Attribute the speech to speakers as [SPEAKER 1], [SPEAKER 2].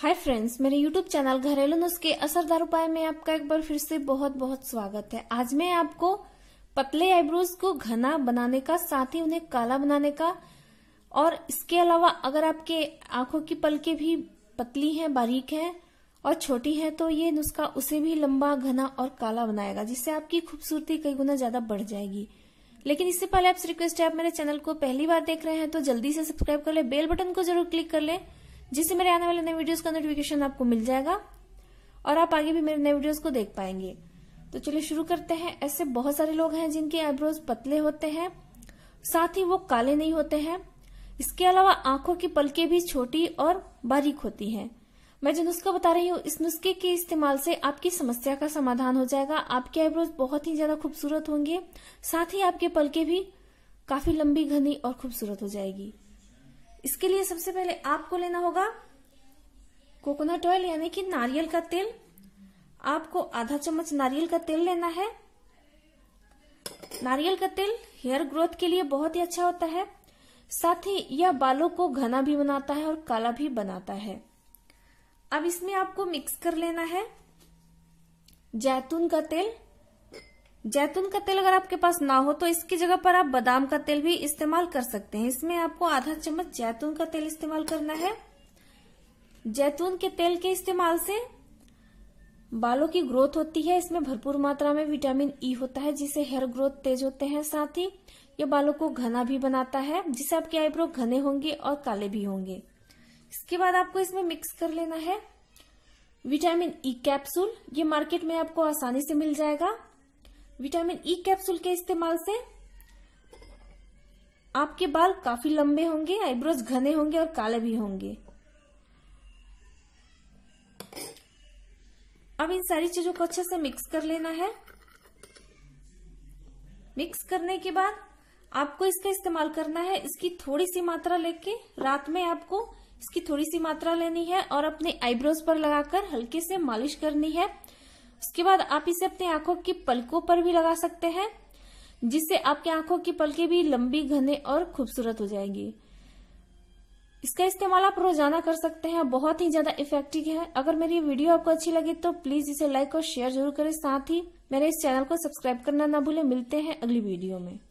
[SPEAKER 1] हाय friends मेरे YouTube channel घरेलू नुस्खे असरदार उपाय में आपका एक बार फिर से बहुत बहुत स्वागत है आज मैं आपको पतले आईब्रोज को घना बनाने का साथ ही उन्हें काला बनाने का और इसके अलावा अगर आपके आंखों की पलके भी पतली हैं बारीक हैं और छोटी हैं तो ये नुस्खा उसे भी लंबा घना और काला बनाएगा जिससे आपकी खूबसूरती कई गुना ज्यादा बढ़ जाएगी लेकिन इससे पहले आपसे रिक्वेस्ट है आप मेरे चैनल को पहली बार देख रहे हैं तो जल्दी से सब्सक्राइब कर ले बेल बटन को जरूर क्लिक कर लें जिससे मेरे आने वाले नए वीडियोस का नोटिफिकेशन आपको मिल जाएगा और आप आगे भी मेरे नए वीडियोस को देख पाएंगे तो चलिए शुरू करते हैं ऐसे बहुत सारे लोग हैं जिनके आईब्रोज पतले होते हैं साथ ही वो काले नहीं होते हैं इसके अलावा आंखों की पलके भी छोटी और बारीक होती है मैं जो नुस्खा बता रही हूँ इस नुस्खे के इस्तेमाल से आपकी समस्या का समाधान हो जाएगा आपके आईब्रोज बहुत ही ज्यादा खूबसूरत होंगे साथ ही आपके पलके भी काफी लंबी घनी और खूबसूरत हो जाएगी इसके लिए सबसे पहले आपको लेना होगा कोकोनट ऑयल यानी कि नारियल का तेल आपको आधा चम्मच नारियल का तेल लेना है नारियल का तेल हेयर ग्रोथ के लिए बहुत ही अच्छा होता है साथ ही यह बालों को घना भी बनाता है और काला भी बनाता है अब इसमें आपको मिक्स कर लेना है जैतून का तेल जैतून का तेल अगर आपके पास ना हो तो इसकी जगह पर आप बादाम का तेल भी इस्तेमाल कर सकते हैं इसमें आपको आधा चम्मच जैतून का तेल इस्तेमाल करना है जैतून के तेल के इस्तेमाल से बालों की ग्रोथ होती है इसमें भरपूर मात्रा में विटामिन ई e होता है जिससे हेयर ग्रोथ तेज होते हैं साथ ही ये बालों को घना भी बनाता है जिससे आपके आईब्रो घने होंगे और काले भी होंगे इसके बाद आपको इसमें मिक्स कर लेना है विटामिन ई e कैप्सूल ये मार्केट में आपको आसानी से मिल जाएगा विटामिन ई e कैप्सूल के इस्तेमाल से आपके बाल काफी लंबे होंगे आईब्रोज घने होंगे और काले भी होंगे अब इन सारी चीजों को अच्छे से मिक्स कर लेना है मिक्स करने के बाद आपको इसका इस्तेमाल करना है इसकी थोड़ी सी मात्रा लेके रात में आपको इसकी थोड़ी सी मात्रा लेनी है और अपने आईब्रोज पर लगाकर हल्के से मालिश करनी है उसके बाद आप इसे अपने आंखों की पलकों पर भी लगा सकते हैं जिससे आपकी आंखों की पलकें भी लंबी घने और खूबसूरत हो जाएंगी इसका इस्तेमाल आप रोजाना कर सकते हैं बहुत ही ज्यादा इफेक्टिव है अगर मेरी वीडियो आपको अच्छी लगी तो प्लीज इसे लाइक और शेयर जरूर करें साथ ही मेरे इस चैनल को सब्सक्राइब करना ना भूले मिलते हैं अगली वीडियो में